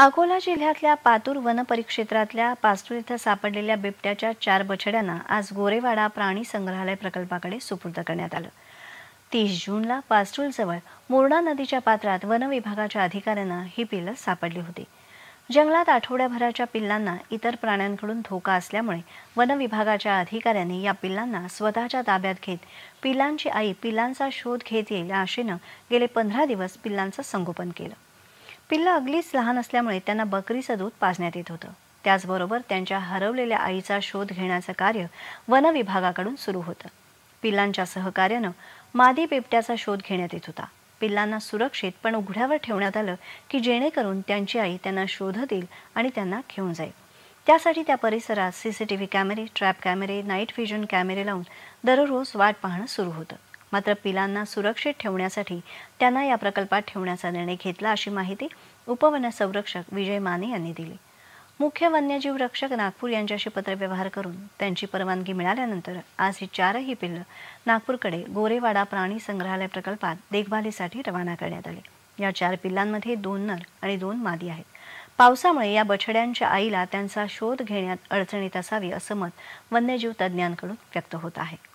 अकोला जिल्ह्यातल्या पातूर वनपरिक्षेत्रातल्या पास्तूर इथं सापडलेल्या बिबट्याच्या चार बछड्यांना आज गोरेवाडा प्राणी संग्रहालय प्रकल्पाकडे सुपूर्द करण्यात आलं तीस जूनला पास्तूरजवळ मोरणा नदीच्या पात्रात वन विभागाच्या अधिकाऱ्यांना ही पिल्ल सापडली होती जंगलात आठवड्याभराच्या पिल्लांना इतर प्राण्यांकडून धोका असल्यामुळे वन विभागाच्या अधिकाऱ्यांनी या पिल्लांना स्वतःच्या ताब्यात घेत पिल्लांची आई पिल्लांचा शोध घेत येईल आशेनं गेले पंधरा दिवस पिल्लांचं संगोपन केलं पिल्लं अगदीच लहान असल्यामुळे त्यांना बकरीचं दूध पाजण्यात येत होतं त्याचबरोबर त्यांच्या हरवलेल्या आईचा शोध घेण्याचं कार्य वनविभागाकडून सुरू होतं पिल्लांच्या सहकार्यानं मादी बिबट्याचा शोध घेण्यात येत होता पिल्लांना सुरक्षित पण उघड्यावर ठेवण्यात आलं की जेणेकरून त्यांची आई त्यांना शोध देईल आणि त्यांना घेऊन जाईल त्यासाठी त्या परिसरात सी सी टी व्ही कॅमेरे ट्रॅप कॅमेरे नाईट व्हिजन कॅमेरे लावून दररोज वाट पाहणं सुरू होतं मात्र पिलांना सुरक्षित ठेवण्यासाठी त्यांना या प्रकल्पात ठेवण्याचा निर्णय घेतला अशी माहिती उपवन संरक्षक विजय माने यांनी दिली मुख्य वन्यजीव रक्षक नागपूर यांच्याशी पत्रव्यवहार करून त्यांची परवानगी मिळाल्यानंतर आज ही चारही पिल्ल नागपूरकडे गोरेवाडा प्राणी संग्रहालय प्रकल्पात देखभालीसाठी रवाना करण्यात आले या चार पिल्लांमध्ये दोन नर आणि दोन मादी आहेत पावसामुळे या बछड्यांच्या आईला त्यांचा शोध घेण्यात अडचणीत असावी असं मत वन्यजीव तज्ज्ञांकडून व्यक्त होत आहे